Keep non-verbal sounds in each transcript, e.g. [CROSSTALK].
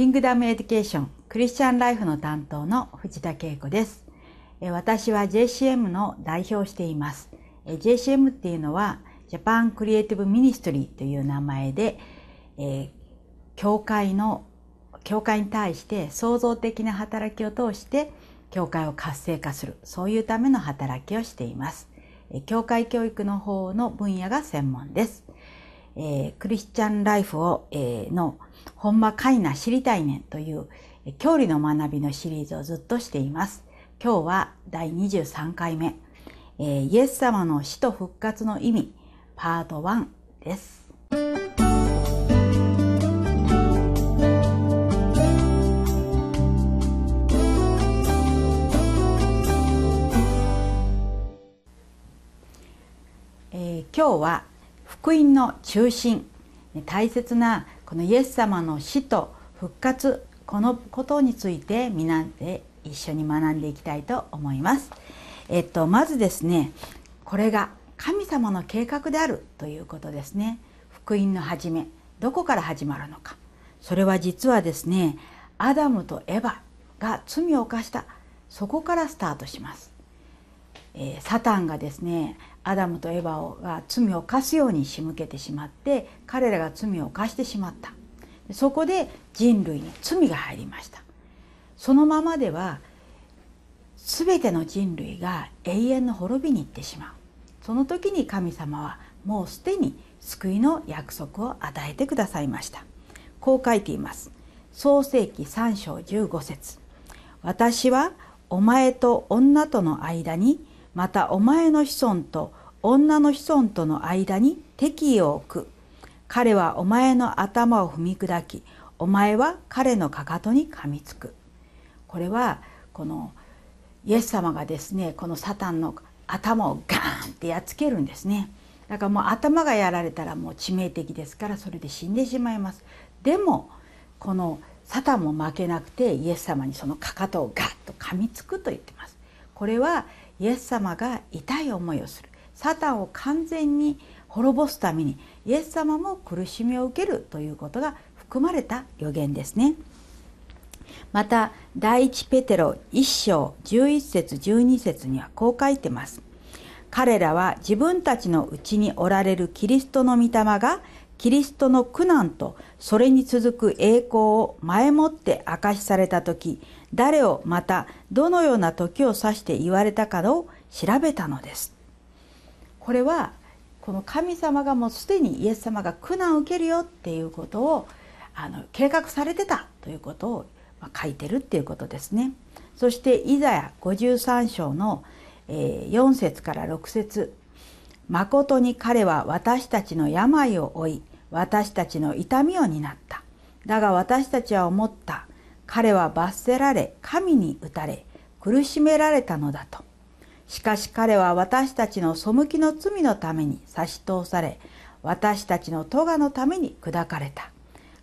キングダムエデュケーションクリスチャンライフの担当の藤田恵子です。私は JCM の代表しています。JCM っていうのはジャパンクリエイティブミニストリーという名前で、え教会の教会に対して創造的な働きを通して教会を活性化するそういうための働きをしています。教会教育の方の分野が専門です。えクリスチャンライフを、えのほんまかいな知りたいねんという教理の学びのシリーズをずっとしています。今日は第23回目、えー、イエス様の死と復活の意味パート1です。え今日は福音の中心大切なこのイエス様の死と復活このことについて皆で一緒に学んでいきたいと思います。えっと、まずですねこれが神様の計画であるということですね。福音の始めどこから始まるのかそれは実はですねアダムとエヴァが罪を犯したそこからスタートします。えー、サタンがですねアダムとエバが罪を犯すように仕向けてしまって彼らが罪を犯してしまったそこで人類に罪が入りましたそのままでは全ての人類が永遠の滅びに行ってしまうその時に神様はもうすでに救いの約束を与えてくださいましたこう書いています創世紀3章15節私はお前と女との間にまたお前の子孫と女の子孫との間に敵意を置く彼はお前の頭を踏み砕きお前は彼のかかとに噛みつくこれはこのイエス様がですねこのサタンの頭をガーンってやっつけるんですねだからもう頭がやられたらもう致命的ですからそれで死んでしまいますでもこのサタンも負けなくてイエス様にそのかかとをガッと噛みつくと言ってますこれはイエス様が痛い思いをするサタンを完全に滅ぼすためにイエス様も苦しみを受けるということが含まれた予言ですね。また第一ペテロ1章11節12節にはこう書いてます。彼らは自分たちのうちにおられるキリストの御霊がキリストの苦難とそれに続く栄光を前もって明かしされた時誰をまたどのような時を指して言われたかを調べたのです。これはこの神様がもうすでにイエス様が苦難を受けるよっていうことをあの計画されてたということを書いてるっていうことですね。そしてイザヤ53章の4節から6節まことに彼は私たちの病を負い私たちの痛みを担っただが私たちは思った彼は罰せられ神に打たれ苦しめられたのだとしかし彼は私たちの背きの罪のために差し通され私たちの咎のために砕かれた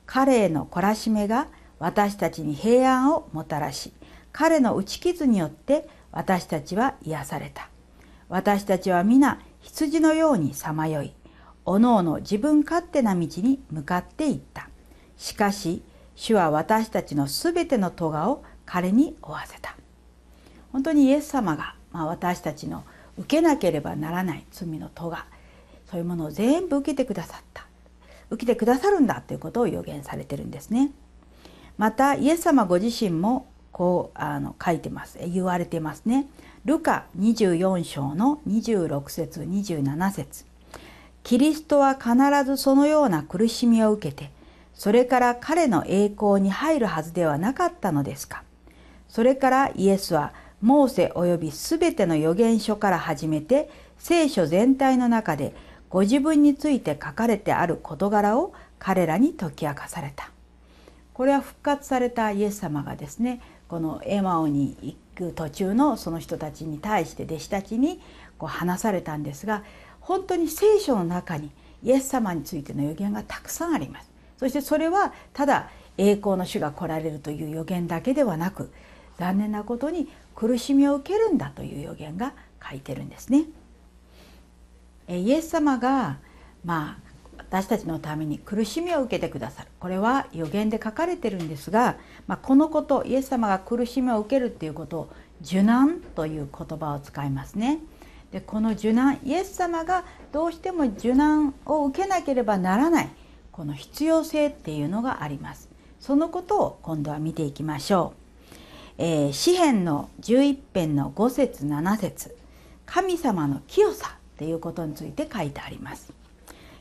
彼への懲らしめが私たちに平安をもたらし彼の打ち傷によって私たちは癒された私たちは皆羊のようにさまよいおのおの自分勝手な道に向かっていったしかし主は私たちのすべての咎を彼に負わせた本当にイエス様が、まあ、私たちの受けなければならない罪の咎そういうものを全部受けてくださった受けてくださるんだということを予言されてるんですねまたイエス様ご自身もこうあの書いてます言われてますねルカ24章の26節27節キリストは必ずそのような苦しみを受けてそれから彼の栄光に入るはずではなかったのですかそれからイエスはモーセ及びすべての預言書から始めて聖書全体の中でご自分について書かれてある事柄を彼らに解き明かされたこれは復活されたイエス様がですねこのエマオに行く途中のその人たちに対して弟子たちにこう話されたんですが本当に聖書の中にイエス様についての予言がたくさんあります。そしてそれはただ栄光の主が来られるという予言だけではなく残念なことに苦しみを受けるんだという予言が書いてるんですね。イエス様が、まあ、私たちのために苦しみを受けてくださるこれは予言で書かれてるんですが、まあ、このことイエス様が苦しみを受けるっていうことを受難という言葉を使いますね。でこの受難イエス様がどうしても受難を受けなければならないこの必要性っていうのがありますそのことを今度は見ていきましょう、えー、詩篇の11編の5節7節神様の清さっていうことについて書いてあります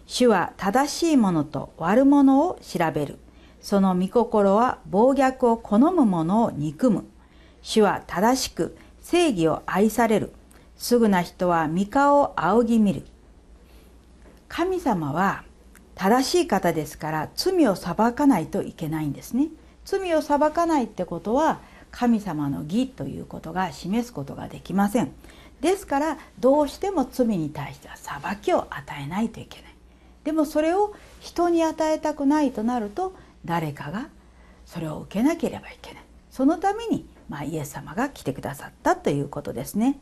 主は正しいものと悪者を調べるその御心は暴虐を好む者を憎む主は正しく正義を愛されるすぐな人は御顔を仰ぎ見る神様は正しい方ですから罪を裁かないといけないんですね。罪を裁かないってことは神様の義ということが示すことができません。ですからどうしても罪に対しては裁きを与えないといけない。でもそれを人に与えたくないとなると誰かがそれを受けなければいけない。そのために、まあ、イエス様が来てくださったということですね。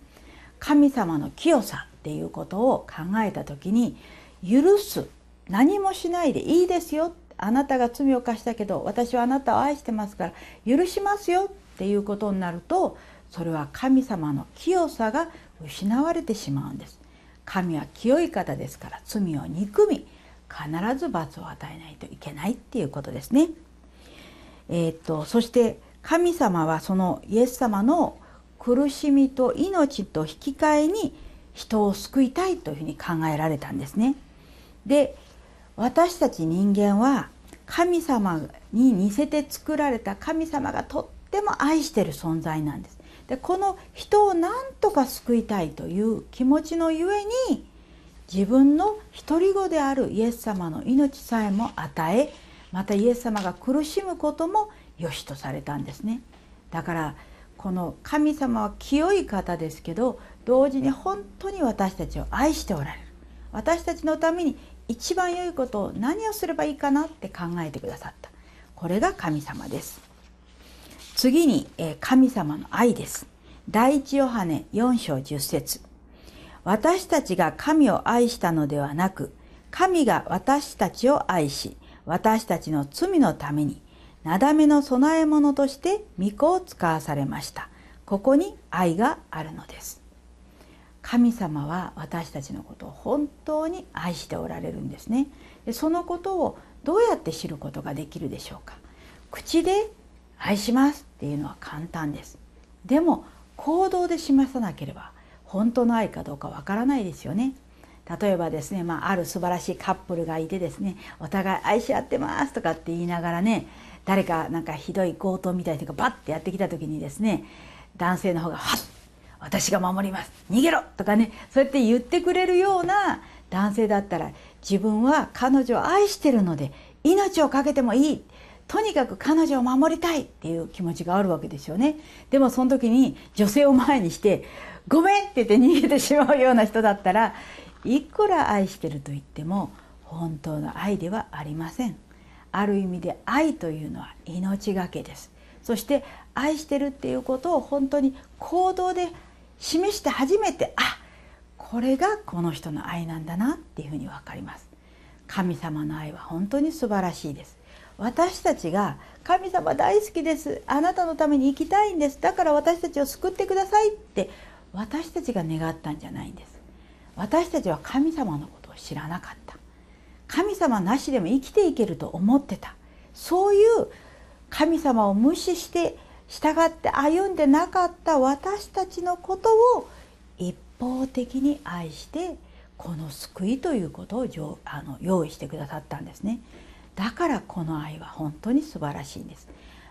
神様の清さっていうことを考えた時に許す何もしないでいいですよあなたが罪を犯したけど私はあなたを愛してますから許しますよっていうことになるとそれは神様の清さが失われてしまうんです神は清い方ですから罪を憎み必ず罰を与えないといけないっていうことですね。えー、っとそして神様はそのイエス様の苦しみと命と引き換えに人を救いたいというふうに考えられたんですね。で私たち人間は神様に似せて作られた神様がとっても愛してる存在なんです。でこの人を何とか救いたいという気持ちのゆえに自分の独り子であるイエス様の命さえも与えまたイエス様が苦しむことも良しとされたんですね。だからこの神様は清い方ですけど同時に本当に私たちを愛しておられる私たちのために一番良いことを何をすればいいかなって考えてくださったこれが神様です次に、神様の愛です第一ヨハネ4章10節私たちが神を愛したのではなく神が私たちを愛し私たちの罪のためになだめの供え物として御子を使わされましたここに愛があるのです神様は私たちのことを本当に愛しておられるんですねでそのことをどうやって知ることができるでしょうか口で愛しますっていうのは簡単ですでも行動で示さなければ本当の愛かどうかわからないですよね例えばですね、まあ、ある素晴らしいカップルがいてですねお互い愛し合ってますとかって言いながらね誰かなんかひどい強盗みたいというかバッてやってきた時にですね男性の方がハッ私が守ります逃げろとかねそうやって言ってくれるような男性だったら自分は彼女を愛してるので命を懸けてもいいとにかく彼女を守りたいっていう気持ちがあるわけですよねでもその時に女性を前にして「ごめん!」って言って逃げてしまうような人だったらいくら愛してると言っても本当の愛ではありませんある意味で愛というのは命がけですそして愛してるっていうことを本当に行動で示して初めてあこれがこの人の愛なんだなっていうふうに分かります神様の愛は本当に素晴らしいです私たちが神様大好きですあなたのために生きたいんですだから私たちを救ってくださいって私たちが願ったんじゃないんです私たちは神様のことを知らなかった神様なしでも生きていけると思ってたそういう神様を無視して従って歩んでなかった私たちのことを一方的に愛してこの救いということをあの用意してくださったんですねだからこの愛は本当に素晴らしいんです、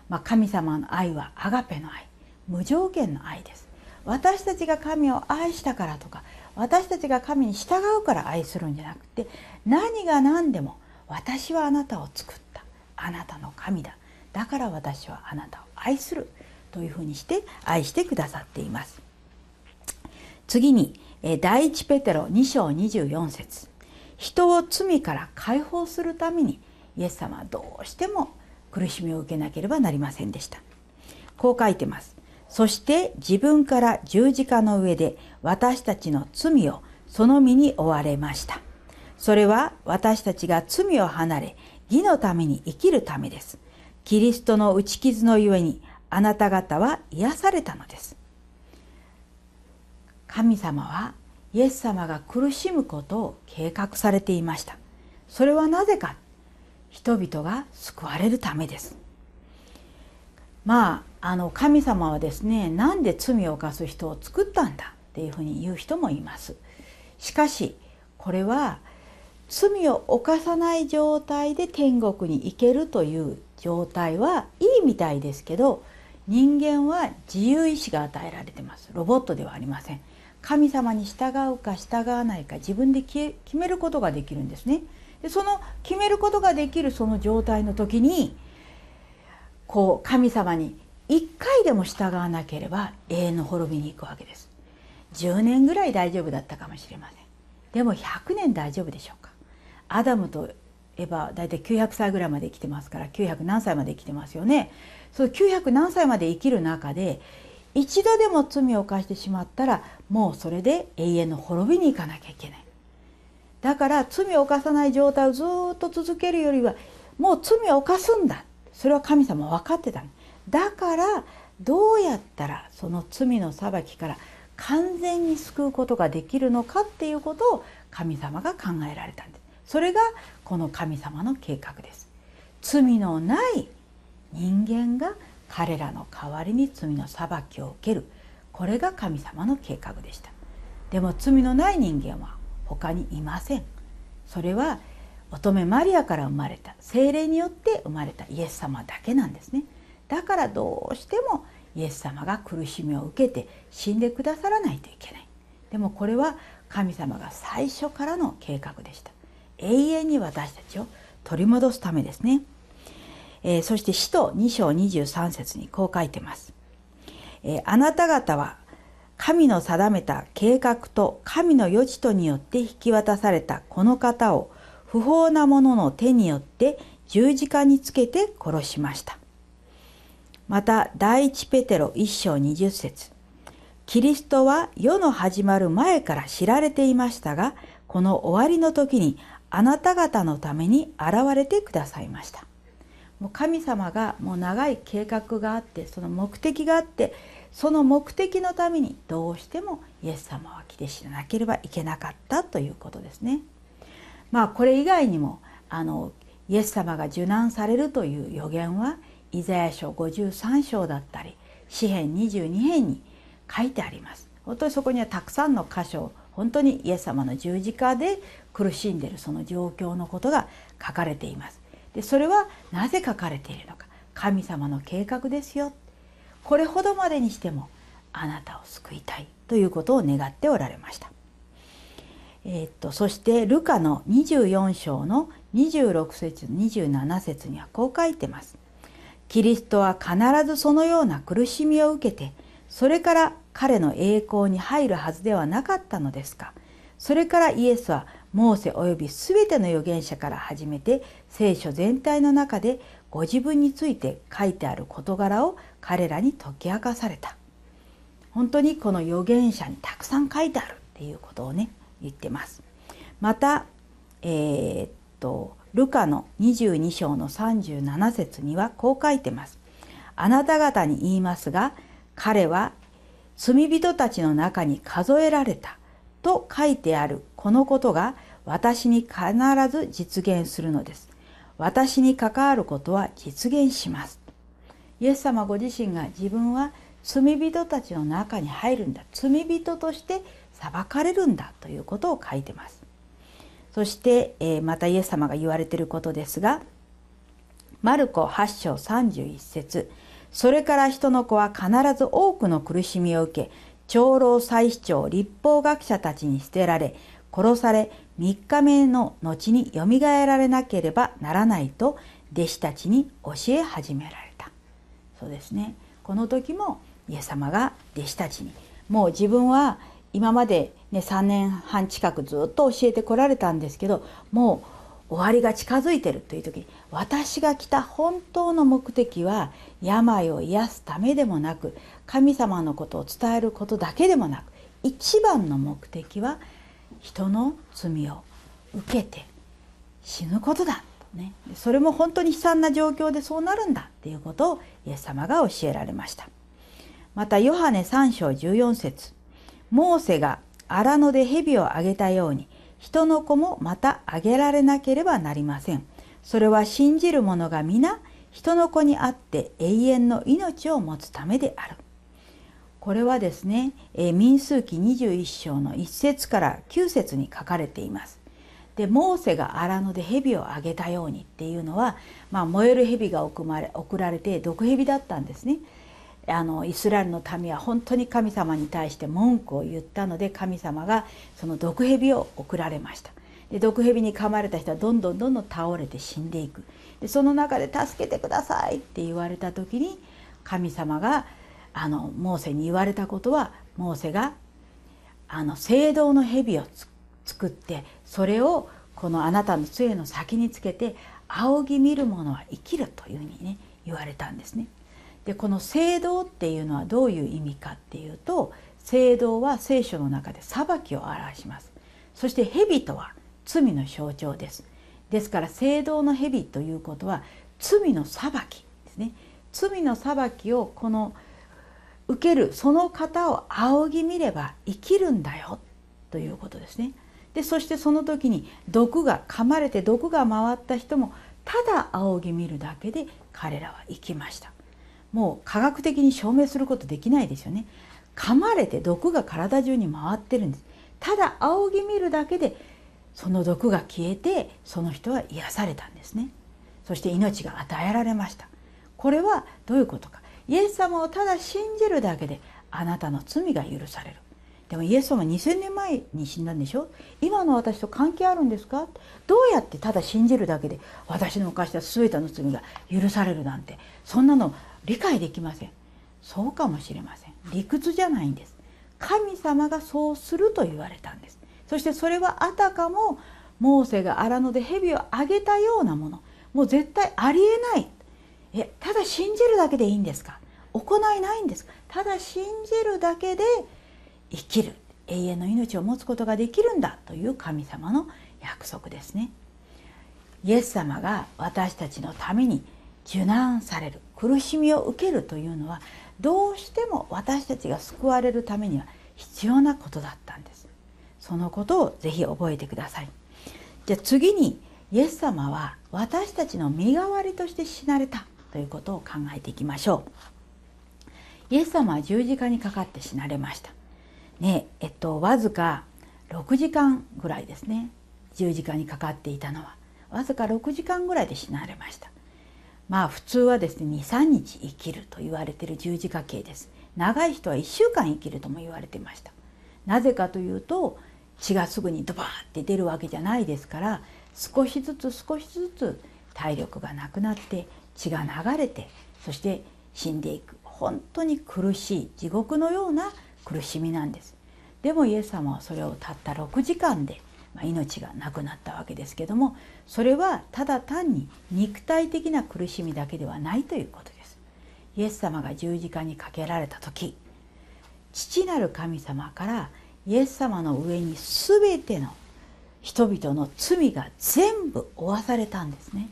まあ、神様の愛はアガペの愛無条件の愛です私たちが神を愛したからとか私たちが神に従うから愛するんじゃなくて何が何でも私はあなたを作ったあなたの神だだから私はあなたを愛するというふうにして愛してくださっています次に第1ペテロ2章24節人を罪から解放するためにイエス様はどうしても苦しみを受けなければなりませんでしたこう書いてますそして自分から十字架の上で私たちの罪をその身に追われましたそれは私たちが罪を離れ義のために生きるためですキリストの打ち傷のゆえにあなた方は癒されたのです神様はイエス様が苦しむことを計画されていましたそれはなぜか人々が救われるためですまああの神様はですねなんで罪を犯す人を作ったんだっていうふうに言う人もいますしかしこれは罪を犯さない状態で天国に行けるという状態はいいみたいですけど人間は自由意志が与えられてますロボットではありません神様に従うか従わないか自分で決めることができるんですねでその決めることができるその状態の時にこう神様に一回でも従わなければ永遠の滅びに行くわけです10年ぐらい大丈夫だったかもしれませんでも100年大丈夫でしょうアダムとエヴァ大体900歳ぐらいまで生きてますから900何歳まで生きてますよね。その900何歳まで生きる中で一度でも罪を犯してしまったらもうそれで永遠の滅びに行かなきゃいけない。だから罪を犯さない状態をずっと続けるよりはもう罪を犯すんだそれは神様は分かってただからどうやったらその罪の裁きから完全に救うことができるのかっていうことを神様が考えられたんです。それがこの神様の計画です罪のない人間が彼らの代わりに罪の裁きを受けるこれが神様の計画でしたでも罪のない人間は他にいませんそれは乙女マリアから生まれた精霊によって生まれたイエス様だけなんですねだからどうしてもイエス様が苦しみを受けて死んでくださらないといけないでもこれは神様が最初からの計画でした永遠に私たちを取り戻すためですね。えー、そして使徒2章23節にこう書いてます。えー、あなた方は神の定めた計画と神の余地とによって引き渡されたこの方を不法な者の手によって十字架につけて殺しました。また第一ペテロ1章20節キリストは世の始まる前から知られていましたが、この終わりの時にあなた方のために現れてくださいましたもう神様がもう長い計画があってその目的があってその目的のためにどうしてもイエス様は来て死ななければいけなかったということですね。まあこれ以外にもあのイエス様が受難されるという予言はイザヤ書53章だったり詩編22編に書いてあります。本当にそこにはたくさんの箇所本当にイエス様の十字架で苦しんでいるその状況のことが書かれています。でそれはなぜ書かれているのか神様の計画ですよこれほどまでにしてもあなたを救いたいということを願っておられました。えー、っとそしてルカの24章の26節27節にはこう書いてます。キリストは必ずそのような苦しみを受けてそれから彼の栄光に入るはずではなかったのですかそれからイエスはモーセおよび全ての預言者から始めて聖書全体の中でご自分について書いてある事柄を彼らに解き明かされた本当にこの預言者にたくさん書いてあるっていうことをね言ってます。また、えー、っとルカの22章の37節にはこう書いてます。あなた方に言いますが彼は罪人たちの中に数えられたと書いてあるこのことが私に必ず実現するのです。私に関わることは実現します。イエス様ご自身が自分は罪人たちの中に入るんだ。罪人として裁かれるんだということを書いてます。そして、えまたイエス様が言われていることですが、マルコ8章31節それから人の子は必ず多くの苦しみを受け、長老祭司長立法学者たちに捨てられ、殺され、3日目の後によみがえられなければならないと、弟子たちに教え始められた。そうですね。この時も、イエス様が弟子たちに、もう自分は今までね、3年半近くずっと教えてこられたんですけど、もう終わりが近づいてるという時に、私が来た本当の目的は病を癒すためでもなく神様のことを伝えることだけでもなく一番の目的は人の罪を受けて死ぬことだとねそれも本当に悲惨な状況でそうなるんだっていうことをイエス様が教えられましたまたヨハネ3章14節モーセが荒野で蛇をあげたように人の子もまたあげられなければなりません」それは信じる者が皆人の子にあって永遠の命を持つためである。これはですね、え民数記21章の1節から9節に書かれています。でモーセが荒野で蛇をあげたようにっていうのは、まあ、燃える蛇が送られて毒蛇だったんですね。あのイスラエルの民は本当に神様に対して文句を言ったので神様がその毒蛇を送られました。で毒蛇に噛まれた人はどんどんどんどん倒れて死んでいくでその中で「助けてください」って言われた時に神様があのモーセに言われたことはモーセがあの聖堂の蛇を作ってそれをこのあなたの杖の先につけて「仰ぎ見る者は生きる」というふうにね言われたんですね。でこの聖堂っていうのはどういう意味かっていうと聖堂は聖書の中で裁きを表します。そして蛇とは罪の象徴ですですから聖堂の蛇ということは罪の裁きですね罪の裁きをこの受けるその方を仰ぎ見れば生きるんだよということですねでそしてその時に毒が噛まれて毒が回った人もただ仰ぎ見るだけで彼らは生きましたもう科学的に証明することできないですよね噛まれて毒が体中に回ってるんですただ仰ぎ見るだけでその毒が消えてその人は癒されたんですねそして命が与えられましたこれはどういうことかイエス様をただ信じるだけであなたの罪が許されるでもイエス様2000年前に死んだんでしょ今の私と関係あるんですかどうやってただ信じるだけで私の犯した全ての罪が許されるなんてそんなの理解できませんそうかもしれません理屈じゃないんです神様がそうすると言われたんですそしてそれはあたかもモーセが荒野で蛇をあげたようなものもう絶対ありえないえただ信じるだけでいいんですか行いないんですかただ信じるだけで生きる永遠の命を持つことができるんだという神様の約束ですねイエス様が私たちのために受難される苦しみを受けるというのはどうしても私たちが救われるためには必要なことだったんですそのことをぜひ覚えてくださいじゃあ次にイエス様は私たちの身代わりとして死なれたということを考えていきましょうイエス様は十字架にかかって死なれましたねえっとわずか6時間ぐらいですね十字架にかかっていたのはわずか6時間ぐらいで死なれましたまあ普通はですね23日生きると言われている十字架刑です長い人は1週間生きるとも言われていましたなぜかというと血がすぐにドバーって出るわけじゃないですから少しずつ少しずつ体力がなくなって血が流れてそして死んでいく本当に苦しい地獄のような苦しみなんですでもイエス様はそれをたった6時間で、ま命がなくなったわけですけどもそれはただ単に肉体的な苦しみだけではないということですイエス様が十字架にかけられた時父なる神様から「イエス様の上に全ての人々の罪が全部負わされたんですね。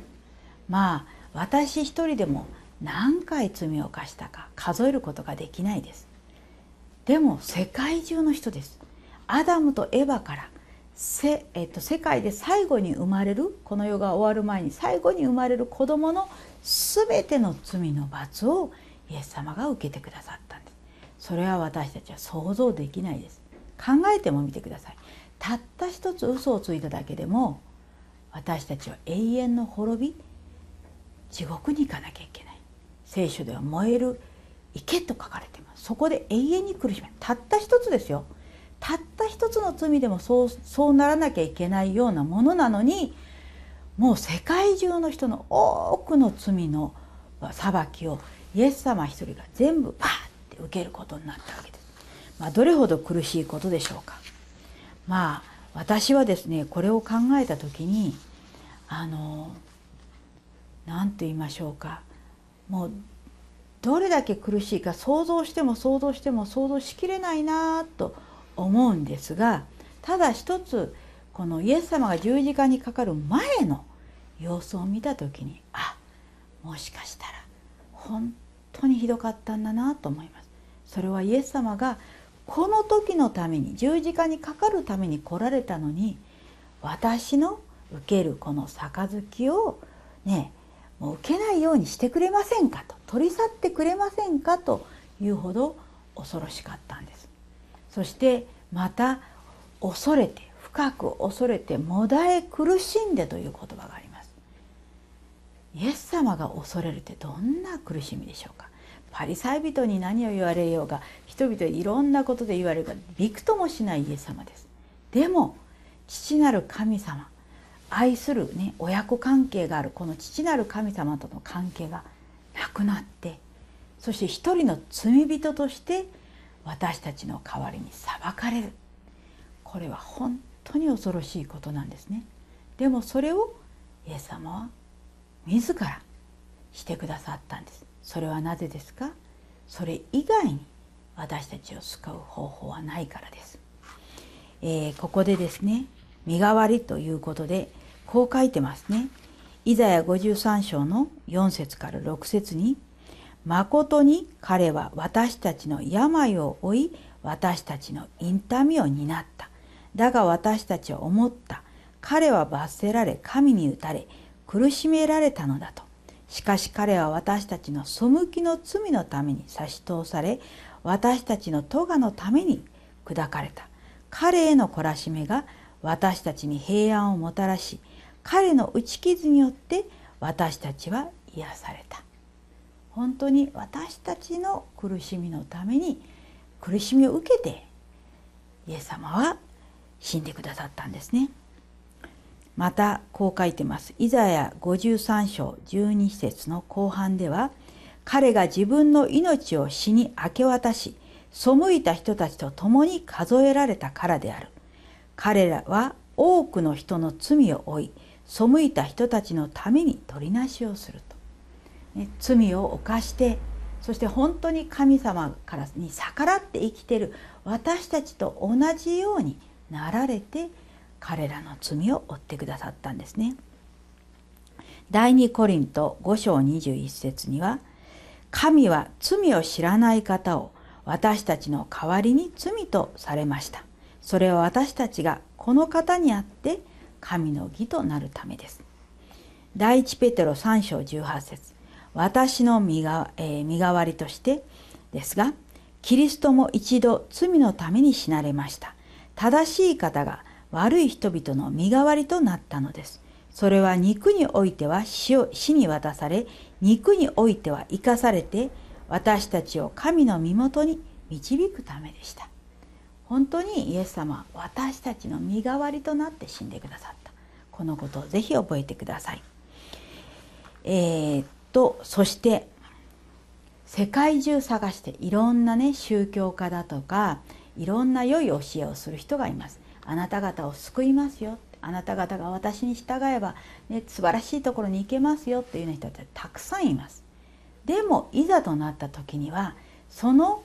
まあ私一人でも何回罪を犯したか数えることができないです。でも世界中の人です。アダムとエヴァからせ、えっと、世界で最後に生まれるこの世が終わる前に最後に生まれる子供の全ての罪の罰をイエス様が受けてくださったんです。それは私たちは想像できないです。考えてもみてくださいたった一つ嘘をついただけでも私たちは永遠の滅び地獄に行かなきゃいけない聖書では燃える池と書かれていますそこで永遠に苦しめたった一つですよたった一つの罪でもそうそうならなきゃいけないようなものなのにもう世界中の人の多くの罪の裁きをイエス様一人が全部バーって受けることになったわけです。まあ、どれほど苦しいことでしょうか。まあ私はですねこれを考えた時にあの何と言いましょうかもうどれだけ苦しいか想像しても想像しても想像しきれないなと思うんですがただ一つこのイエス様が十字架にかかる前の様子を見た時にあもしかしたら本当にひどかったんだなと思います。それはイエス様がこの時のために十字架にかかるために来られたのに私の受けるこの杯をねもう受けないようにしてくれませんかと取り去ってくれませんかというほど恐ろしかったんですそしてまた恐れて深く恐れてもだえ苦しんでという言葉がありますイエス様が恐れるってどんな苦しみでしょうかパリサイ人に何を言われようが人々いろんなことで言われるがびくともしないイエス様です。でも父なる神様愛する、ね、親子関係があるこの父なる神様との関係がなくなってそして一人の罪人として私たちの代わりに裁かれるこれは本当に恐ろしいことなんですね。でもそれをイエス様は自らしてくださったんです。それはなぜですかそれ以外に私たちを救う方法はないからです、えー、ここでですね身代わりということでこう書いてますねイザヤ53章の4節から6節に「まことに彼は私たちの病を負い私たちの痛みを担った」「だが私たちは思った」「彼は罰せられ神に打たれ苦しめられたのだ」としかし彼は私たちの背きの罪のために差し通され私たちの咎のために砕かれた彼への懲らしめが私たちに平安をもたらし彼の打ち傷によって私たちは癒された本当に私たちの苦しみのために苦しみを受けてイエス様は死んでくださったんですね。またこう書いてます。イザヤ53章12節の後半では彼が自分の命を死に明け渡し背いた人たちと共に数えられたからである。彼らは多くの人の罪を負い背いた人たちのために取りなしをすると、ね、罪を犯してそして本当に神様からに逆らって生きてる私たちと同じようになられて彼らの罪を負ってくださったんですね。第2コリント5章21節には「神は罪を知らない方を私たちの代わりに罪とされました」それは私たちがこの方にあって神の義となるためです。第一ペテロ3章18節私の身が、えー、身代わりとしてですがキリストも一度罪のために死なれました正しい方が悪い人々の身代わりとなったのです。それは肉においては死を死に渡され、肉においては生かされて、私たちを神の身元に導くためでした。本当にイエス様は私たちの身代わりとなって死んでくださった。このことをぜひ覚えてください。えー、っと、そして世界中探していろんなね宗教家だとかいろんな良い教えをする人がいますあなた方を救いますよあなた方が私に従えば、ね、素晴らしいところに行けますよっていうような人たちはたくさんいます。でもいざとなった時にはその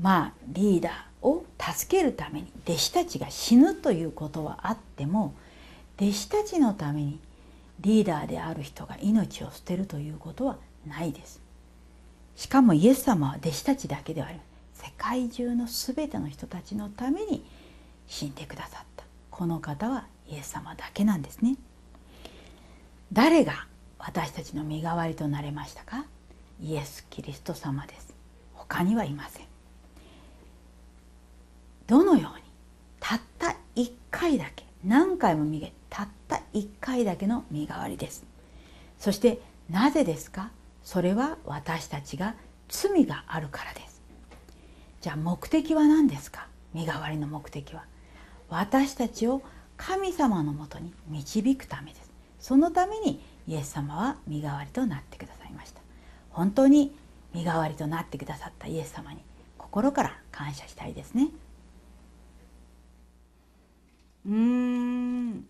まあリーダーを助けるために弟子たちが死ぬということはあっても弟子たちのためにリーダーである人が命を捨てるということはないです。しかもイエス様は弟子たちだけではありません。世界中の全ての人たちのために死んでくださったこの方はイエス様だけなんですね誰が私たちの身代わりとなれましたかイエス・キリスト様です他にはいませんどのようにたった1回だけ何回も見げたった1回だけの身代わりですそしてなぜですかそれは私たちが罪があるからですじゃあ目的は何ですか身代わりの目的は私たちを神様のもとに導くためですそのためにイエス様は身代わりとなってくださいました本当に身代わりとなってくださったイエス様に心から感謝したいですねうーん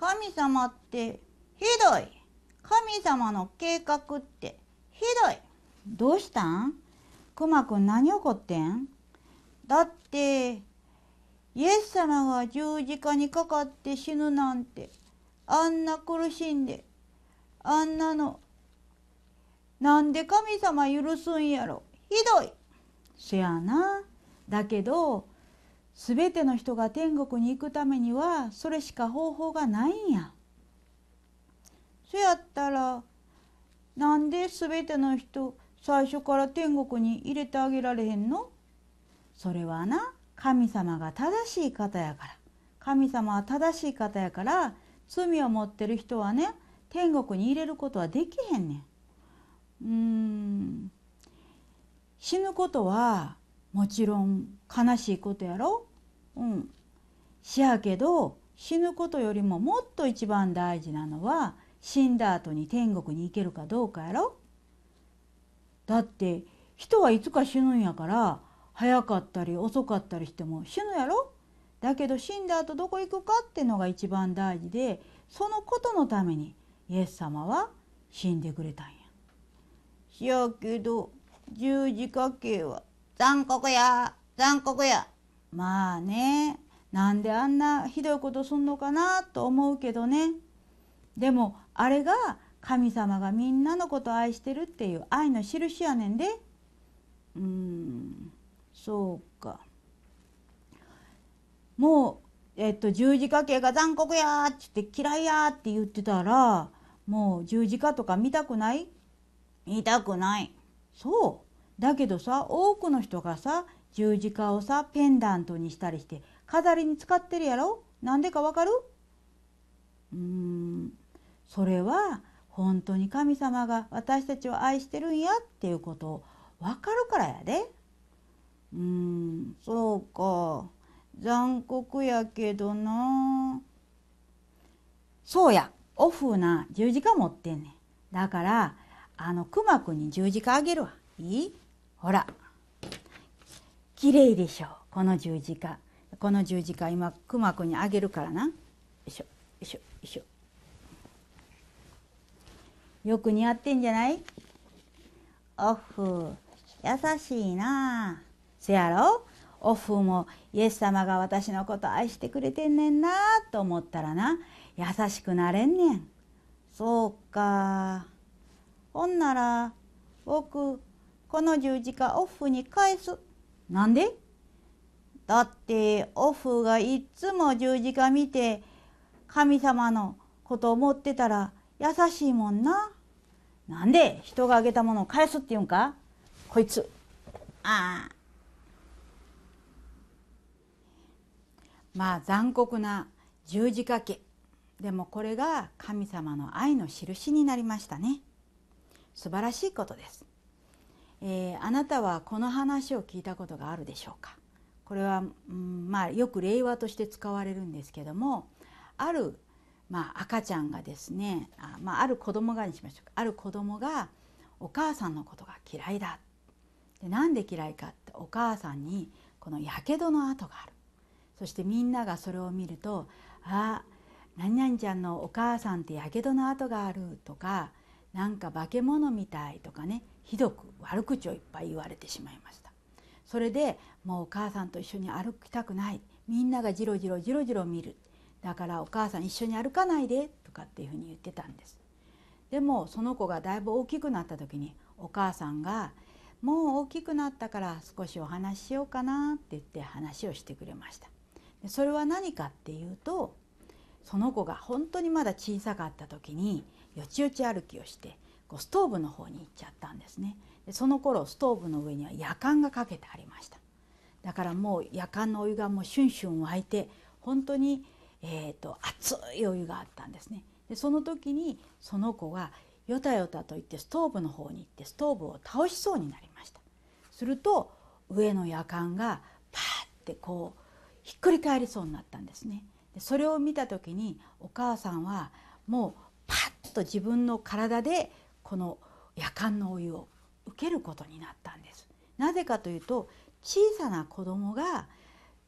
神様ってひどい神様の計画ってひどいどうしたんくまくん何怒ってんだってイエス様が十字架にかかって死ぬなんてあんな苦しんであんなのなんで神様許すんやろひどいせやなだけど全ての人が天国に行くためにはそれしか方法がないんやそやったらなんで全ての人最初から天国に入れてあげられへんのそれはな神様が正しい方やから神様は正しい方やから罪を持ってる人はね天国に入れることはできへんねん。うん死ぬことはもちろん悲しいことやろうんしやけど死ぬことよりももっと一番大事なのは死んだ後に天国に行けるかどうかやろだって人はいつか死ぬんやから早かったり遅かったりしても死ぬやろだけど死んだ後どこ行くかってのが一番大事でそのことのためにイエス様は死んでくれたんや。しやけど十字架刑は残酷や残酷や。まあねなんであんなひどいことすんのかなと思うけどねでもあれが神様がみんなのことを愛してるっていう愛の印やねんでうんそうかもう、えっと、十字架系が残酷やーってって嫌いやって言ってたらもう十字架とか見たくない見たくないそうだけどさ多くの人がさ十字架をさペンダントにしたりして飾りに使ってるやろなんでかわかるうーんそれは本当に神様が私たちを愛してるんやっていうことを分かるからやで。うんそうか残酷やけどなそうやオフな十字架持ってんねんだからあのくまくんに十字架あげるわいいほら綺麗でしょこの十字架この十字架今くまくんにあげるからなよいしょよいしょよいしょよく似合ってんじゃないオフ優しいなあせやろオフもイエス様が私のこと愛してくれてんねんなと思ったらな優しくなれんねんそうかほんなら僕この十字架オフに返すなんでだってオフがいっつも十字架見て神様のこと思ってたら優しいもんななんで人があげたものを返すって言うんかこいつああまあ残酷な十字架刑でもこれが神様の愛の印になりましたね素晴らしいことです、えー、あなたはこの話を聞いたことがあるでしょうかこれは、うん、まあよく令和として使われるんですけどもあるまあ、赤ちゃんがですねあ,、まあ、ある子供がにしましょうかある子供がお母さんのことが嫌いだでなんで嫌いかってお母さんにこのやけどの跡があるそしてみんながそれを見ると「ああ何々ちゃんのお母さんってやけどの跡がある」とか「なんか化け物みたい」とかねひどく悪口をいっぱい言われてしまいました。それでもうお母さんと一緒に歩きたくないみんながじろじろじろじろ見るだからお母さん一緒に歩かないでとかっていうふうに言ってたんですでもその子がだいぶ大きくなった時にお母さんが「もう大きくなったから少しお話ししようかな」って言って話をしてくれましたそれは何かっていうとその子が本当にまだ小さかった時によちよち歩きをしてこうストーブの方に行っちゃったんですねでその頃ストーブの上には夜間がかけてありましただからもう夜間のお湯がもうシュンシュン沸いて本当に、えーと、熱いお湯があったんですねでその時にその子がよたよたと言ってストーブの方に行ってストーブを倒しそうになりましたすると上の夜間がパーってこうひっくり返りそうになったんですね。でそれを見た時にお母さんはもうパッと自分の体でこの夜間のお湯を受けることになったんです。なぜかというと小さな子供が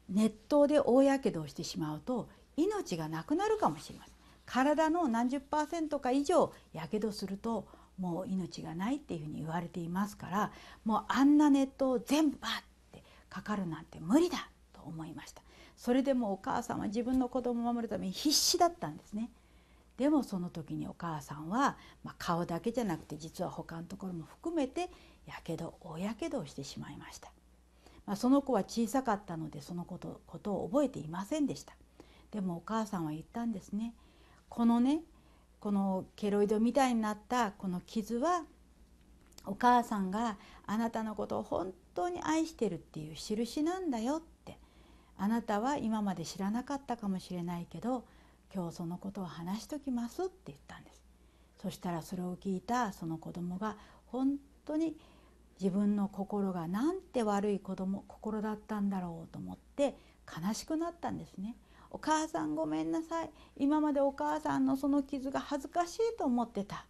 熱湯で大やけどをしてしまうと命がなくなるかもしれません。体の何十パーセントか以上やけどするともう命がないっていうふうに言われていますからもうあんな熱湯全部バッてかかるなんて無理だと思いましたそれでもお母さんは自分の子供を守るために必死だったんですね。でもその時にお母さんは、まあ、顔だけじゃなくて実は他のところも含めてやけど大やけどをしてしまいました、まあ、その子は小さかったのでそのことことを覚えていませんでしたでもお母さんは言ったんですねこのねこのケロイドみたいになったこの傷はお母さんがあなたのことを本当に愛してるっていう印なんだよあなたは今まで知らなかったかもしれないけど今日そのことを話しときますって言ったんですそしたらそれを聞いたその子供が本当に自分の心がなんて悪い子供心だったんだろうと思って悲しくなったんですねお母さんごめんなさい今までお母さんのその傷が恥ずかしいと思ってた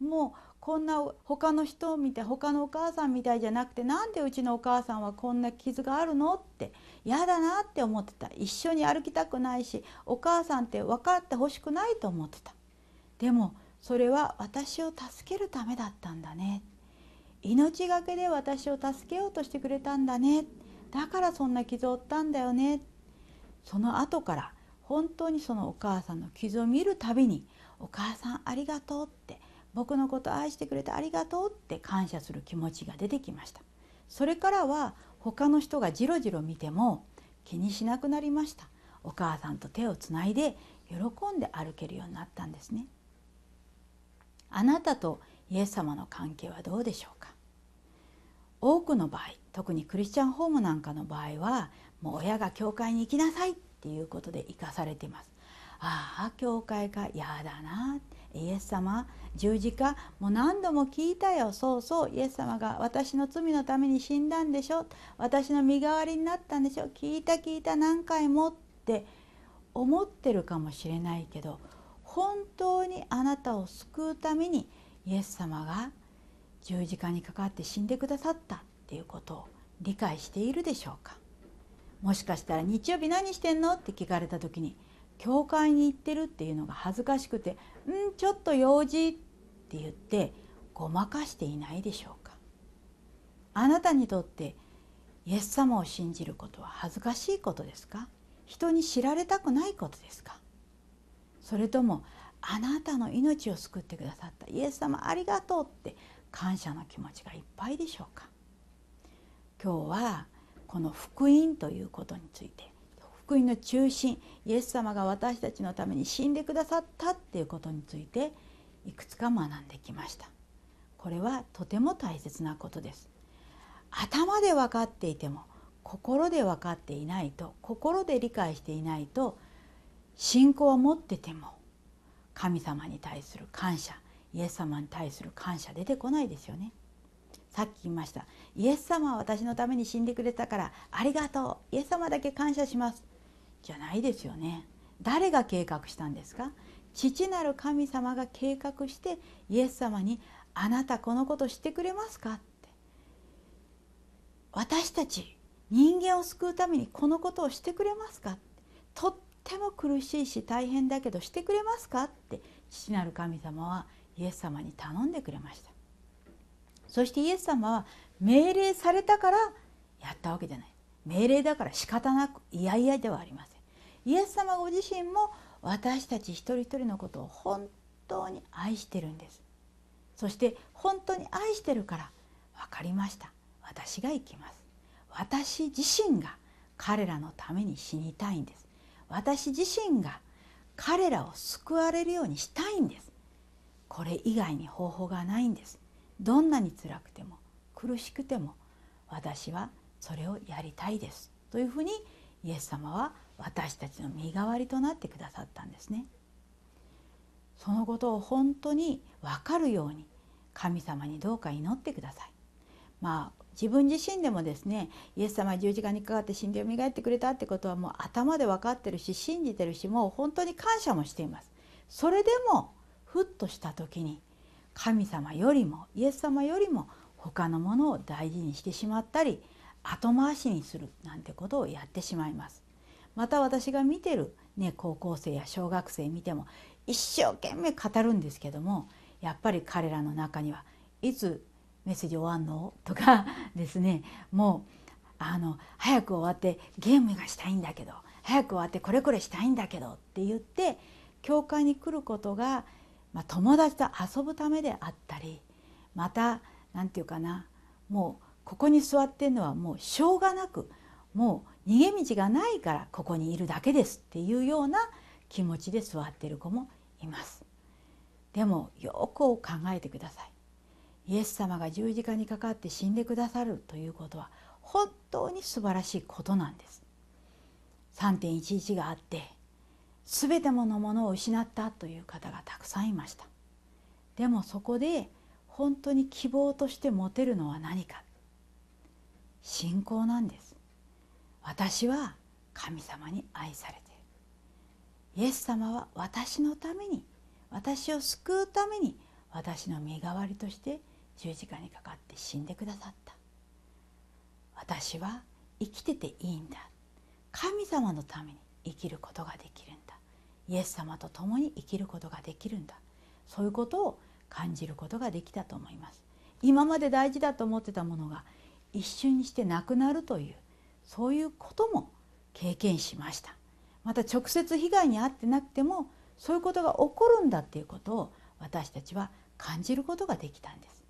もうこんな他の人を見て他のお母さんみたいじゃなくてなんでうちのお母さんはこんな傷があるのって嫌だなって思ってた一緒に歩きたくないしお母さんって分かってほしくないと思ってたでもそれは私を助けるためだったんだね命がけで私を助けようとしてくれたんだねだからそんな傷を負ったんだよねその後から本当にそのお母さんの傷を見るたびに「お母さんありがとう」って僕のこと愛してくれてありがとうって感謝する気持ちが出てきましたそれからは他の人がじろじろ見ても気にしなくなりましたお母さんと手をつないで喜んで歩けるようになったんですねあなたとイエス様の関係はどうでしょうか多くの場合特にクリスチャンホームなんかの場合はもう親が教会に行きなさいっていうことで生かされていますああ教会かやだなってイエス様十字架もう何度も聞いたよそうそうイエス様が私の罪のために死んだんでしょ私の身代わりになったんでしょ聞いた聞いた何回もって思ってるかもしれないけど本当にあなたを救うためにイエス様が十字架にかかって死んでくださったっていうことを理解しているでしょうかもしかしたら日曜日何してんのって聞かれた時に「教会に行ってるっていうのが恥ずかしくて「うんちょっと用事」って言ってごまかしていないでしょうかあなたにとってイエス様を信じることは恥ずかしいことですか人に知られたくないことですかそれともあなたの命を救ってくださったイエス様ありがとうって感謝の気持ちがいっぱいでしょうか今日はこの福音ということについて福音の中心イエス様が私たちのために死んでくださったっていうことについていくつか学んできましたこれはとても大切なことです頭で分かっていても心で分かっていないと心で理解していないと信仰を持ってても神様に対する感謝イエス様に対する感謝出てこないですよねさっき言いましたイエス様は私のために死んでくれたからありがとうイエス様だけ感謝しますじゃないですよね誰が計画したんですか父なる神様が計画してイエス様に「あなたこのことしてくれますか?」って私たち人間を救うためにこのことをしてくれますかってとっても苦しいし大変だけどしてくれますかって父なる神様はイエス様に頼んでくれましたそしてイエス様は命令されたからやったわけじゃない命令だから仕方なくいやいやではありませんイエス様ご自身も私たち一人一人のことを本当に愛してるんですそして本当に愛してるから分かりました私が行きます私自身が彼らのために死にたいんです私自身が彼らを救われるようにしたいんですこれ以外に方法がないんですどんなに辛くても苦しくても私はそれをやりたいですというふうにイエス様は私たちの身代わりとなってくださったんですね。そのことを本当に分かるように神様にどうか祈ってください。まあ自分自身でもですねイエス様十字架にかかって死んで蘇ってくれたってことはもう頭で分かってるし信じてるしもう本当に感謝もしています。それでもふっとした時に神様よりもイエス様よりも他のものを大事にしてしまったり後回しにするなんてことをやってしまいますまた私が見てる、ね、高校生や小学生見ても一生懸命語るんですけどもやっぱり彼らの中にはいつメッセージ終わんのとか [LAUGHS] ですねもうあの早く終わってゲームがしたいんだけど早く終わってこれこれしたいんだけどって言って教会に来ることが、まあ、友達と遊ぶためであったりまた何て言うかなもうここに座ってるのはもうしょうがなくもう逃げ道がないからここにいるだけですっていうような気持ちで座ってる子もいます。でもよく考えてください。イエス様が十字架にかかって死んでくださるということは本当に素晴らしいことなんです。3.11があって全てものものを失ったという方がたくさんいました。でもそこで本当に希望として持てるのは何か信仰なんです私は神様に愛されているイエス様は私のために私を救うために私の身代わりとして十字架にかかって死んでくださった私は生きてていいんだ神様のために生きることができるんだイエス様と共に生きることができるんだそういうことを感じることができたと思います今まで大事だと思ってたものが一瞬にして亡くなるというそういうことも経験しましたまた直接被害に遭ってなくてもそういうことが起こるんだっていうことを私たちは感じることができたんです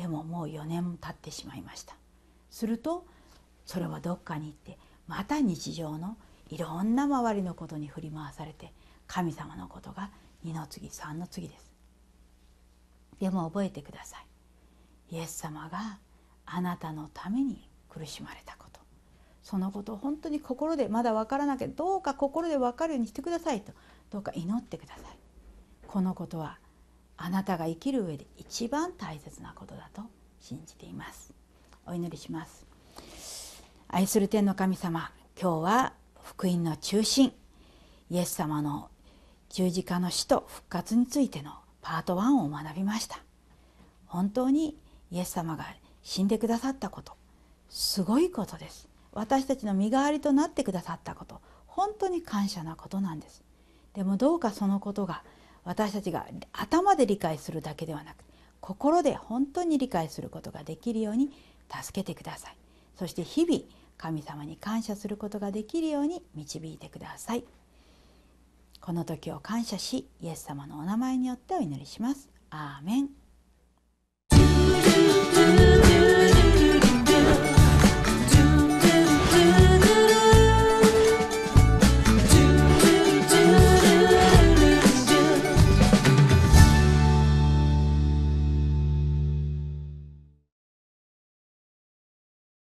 でももう4年経ってしまいましたするとそれはどっかに行ってまた日常のいろんな周りのことに振り回されて神様のことが二の次3の次ですでも覚えてくださいイエス様があなたのために苦しまれたことそのことを本当に心でまだ分からなきゃどうか心で分かるようにしてくださいとどうか祈ってくださいこのことはあなたが生きる上で一番大切なことだと信じていますお祈りします愛する天の神様今日は福音の中心イエス様の十字架の死と復活についてのパート1を学びました本当にイエス様が死んでくださったことすごいことです私たちの身代わりとなってくださったこと本当に感謝なことなんですでもどうかそのことが私たちが頭で理解するだけではなく心で本当に理解することができるように助けてくださいそして日々神様に感謝することができるように導いてくださいこの時を感謝しイエス様のお名前によってお祈りしますアーメン